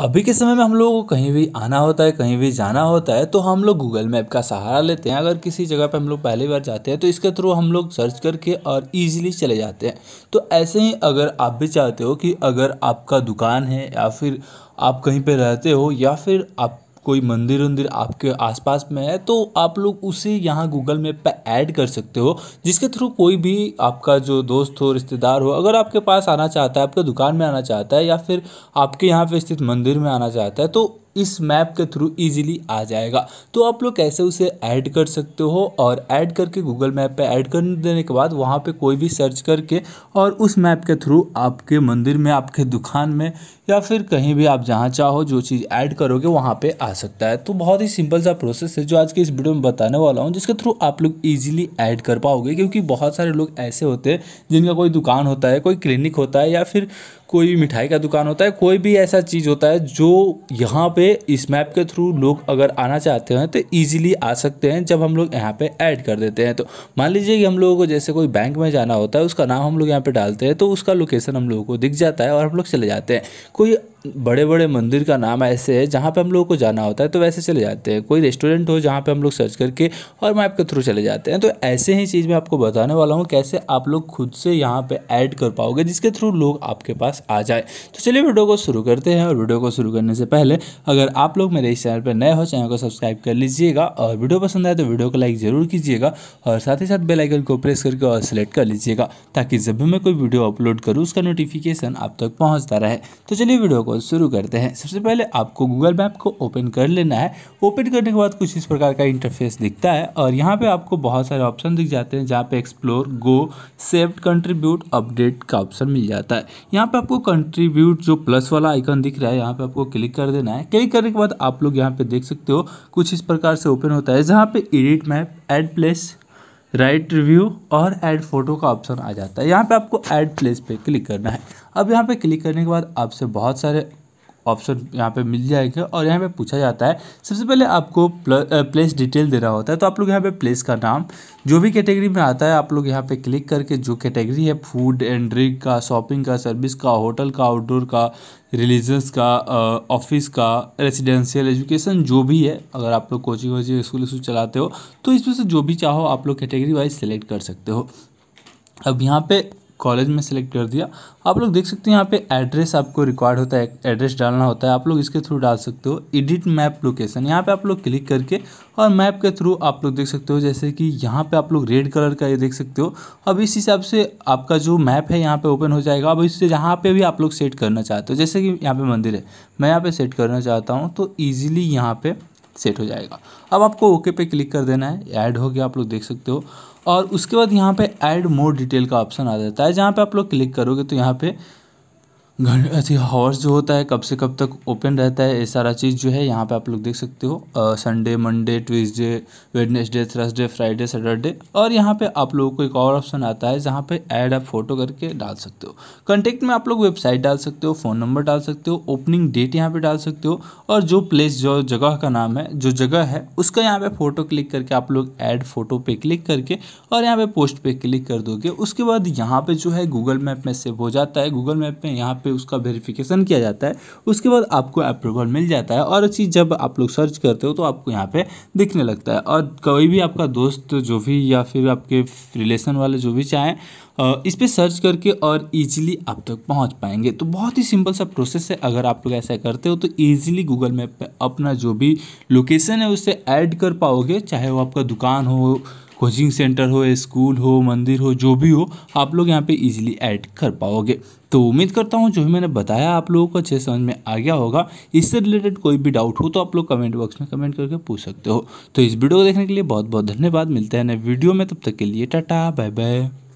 अभी के समय में हम लोगों को कहीं भी आना होता है कहीं भी जाना होता है तो हम लोग गूगल मैप का सहारा लेते हैं अगर किसी जगह पर हम लोग पहली बार जाते हैं तो इसके थ्रू हम लोग सर्च करके और इजीली चले जाते हैं तो ऐसे ही अगर आप भी चाहते हो कि अगर आपका दुकान है या फिर आप कहीं पर रहते हो या फिर आप कोई मंदिर उंदिर आपके आसपास में है तो आप लोग उसे यहाँ गूगल मैप पर ऐड कर सकते हो जिसके थ्रू कोई भी आपका जो दोस्त हो रिश्तेदार हो अगर आपके पास आना चाहता है आपके दुकान में आना चाहता है या फिर आपके यहाँ पे स्थित मंदिर में आना चाहता है तो इस मैप के थ्रू इजीली आ जाएगा तो आप लोग कैसे उसे ऐड कर सकते हो और ऐड करके गूगल मैप पे ऐड कर देने के बाद वहाँ पे कोई भी सर्च करके और उस मैप के थ्रू आपके मंदिर में आपके दुकान में या फिर कहीं भी आप जहाँ चाहो जो चीज़ ऐड करोगे वहाँ पर आ सकता है तो बहुत ही सिंपल सा प्रोसेस है जो आज के इस वीडियो में बताने वाला हूँ जिसके थ्रू आप लोग ईजिली ऐड कर पाओगे क्योंकि बहुत सारे लोग ऐसे होते हैं जिनका कोई दुकान होता है कोई क्लिनिक होता है या फिर कोई भी मिठाई का दुकान होता है कोई भी ऐसा चीज़ होता है जो यहाँ पे इस मैप के थ्रू लोग अगर आना चाहते हैं तो ईजिली आ सकते हैं जब हम लोग यहाँ पे ऐड कर देते हैं तो मान लीजिए कि हम लोगों को जैसे कोई बैंक में जाना होता है उसका नाम हम लोग यहाँ पर डालते हैं तो उसका लोकेशन हम लोगों को दिख जाता है और हम लोग चले जाते हैं कोई बड़े बड़े मंदिर का नाम ऐसे है जहाँ पे हम लोगों को जाना होता है तो वैसे चले जाते हैं कोई रेस्टोरेंट हो जहाँ पे हम लोग सर्च करके और मैप के थ्रू चले जाते हैं तो ऐसे ही चीज़ मैं आपको बताने वाला हूँ कैसे आप लोग खुद से यहाँ पे ऐड कर पाओगे जिसके थ्रू लोग आपके पास आ जाए तो चलिए वीडियो को शुरू करते हैं और वीडियो को शुरू करने से पहले अगर आप लोग मेरे इस चैनल पर नए हो चैनल को सब्सक्राइब कर लीजिएगा और वीडियो पसंद आए तो वीडियो को लाइक ज़रूर कीजिएगा और साथ ही साथ बेलाइकन को प्रेस करके और सेलेक्ट कर लीजिएगा ताकि जब भी मैं कोई वीडियो अपलोड करूँ उसका नोटिफिकेशन आप तक पहुँचता रहे तो चलिए वीडियो को शुरू करते हैं सबसे पहले आपको गूगल मैप को ओपन कर लेना है ओपन करने के बाद कुछ इस प्रकार का इंटरफेस दिखता है और यहाँ पे आपको बहुत सारे ऑप्शन दिख जाते हैं जहाँ पे explore go save contribute update का ऑप्शन मिल जाता है यहाँ पे आपको कंट्रीब्यूट जो प्लस वाला आइकन दिख रहा है यहाँ पे आपको क्लिक कर देना है क्लिक करने के बाद आप लोग यहाँ पे देख सकते हो कुछ इस प्रकार से ओपन होता है जहाँ पे edit map add place write review और ऐड फोटो का ऑप्शन आ जाता है यहाँ पे आपको ऐड प्लेस पे क्लिक करना है अब यहाँ पे क्लिक करने के बाद आपसे बहुत सारे ऑप्शन यहाँ पे मिल जाएगा और यहाँ पे पूछा जाता है सबसे पहले आपको प्लेस डिटेल दे रहा होता है तो आप लोग यहाँ पे प्लेस का नाम जो भी कैटेगरी में आता है आप लोग यहाँ पे क्लिक करके जो कैटेगरी है फूड एंड ड्रिंक का शॉपिंग का सर्विस का होटल का आउटडोर का रिलीजन्स का ऑफिस का रेसिडेंशियल एजुकेशन जो भी है अगर आप लोग कोचिंग वोचिंग स्कूल स्कूल चलाते हो तो इसमें से जो भी चाहो आप लोग कैटेगरी वाइज सेलेक्ट कर सकते हो अब यहाँ पे कॉलेज में सेलेक्ट कर दिया आप लोग देख सकते हैं यहाँ पे एड्रेस आपको रिक्वायर्ड होता है एड्रेस डालना होता है आप लोग इसके थ्रू डाल सकते हो एडिट मैप लोकेशन यहाँ पे आप लोग क्लिक करके और मैप के थ्रू आप लोग देख सकते हो जैसे कि यहाँ पे आप लोग रेड कलर का ये देख सकते हो अब इस हिसाब से आपका जो मैप है यहाँ पे ओपन हो जाएगा अब इससे जहाँ पे भी आप लोग सेट करना चाहते हो जैसे कि यहाँ पे मंदिर है मैं यहाँ पे सेट करना चाहता हूँ तो ईजिली यहाँ पे सेट हो जाएगा अब आपको ओके पे क्लिक कर देना है ऐड हो गया आप लोग देख सकते हो और उसके बाद यहाँ पे ऐड मोर डिटेल का ऑप्शन आ जाता है जहाँ पे आप लोग क्लिक करोगे तो यहाँ पे अथी हॉर्स जो होता है कब से कब तक ओपन रहता है ये सारा चीज़ जो है यहाँ पे आप लोग देख सकते हो Sunday Monday Tuesday Wednesday Thursday Friday Saturday और यहाँ पे आप लोगों को एक और ऑप्शन आता है जहाँ पे ऐड आप फोटो करके डाल सकते हो कॉन्टेक्ट में आप लोग वेबसाइट डाल सकते हो फ़ोन नंबर डाल सकते हो ओपनिंग डेट यहाँ पर डाल सकते हो और जो प्लेस जो जगह का नाम है जो जगह है उसका यहाँ पर फ़ोटो क्लिक करके आप लोग ऐड फोटो पर क्लिक करके और यहाँ पर पोस्ट पर क्लिक कर दोगे उसके बाद यहाँ पर जो है गूगल मैप में सेव हो जाता है गूगल मैप में यहाँ पर पे उसका वेरिफिकेशन किया जाता है उसके बाद आपको अप्रूवल मिल जाता है और चीज़ जब आप लोग सर्च करते हो तो आपको यहाँ पे दिखने लगता है और कोई भी आपका दोस्त जो भी या फिर आपके रिलेशन वाले जो भी चाहें इस पर सर्च करके और ईजिली आप तक पहुंच पाएंगे तो बहुत ही सिंपल सा प्रोसेस है अगर आप लोग ऐसा करते हो तो ईजिली गूगल मैप पर अपना जो भी लोकेशन है उसे ऐड कर पाओगे चाहे वो आपका दुकान हो कोचिंग सेंटर हो स्कूल हो मंदिर हो जो भी हो आप लोग यहाँ पे इजीली ऐड कर पाओगे तो उम्मीद करता हूँ जो भी मैंने बताया आप लोगों को अच्छे समझ में आ गया होगा इससे रिलेटेड कोई भी डाउट हो तो आप लोग कमेंट बॉक्स में कमेंट करके पूछ सकते हो तो इस वीडियो को देखने के लिए बहुत बहुत धन्यवाद मिलते हैं नए वीडियो में तब तक के लिए टाटा बाय बाय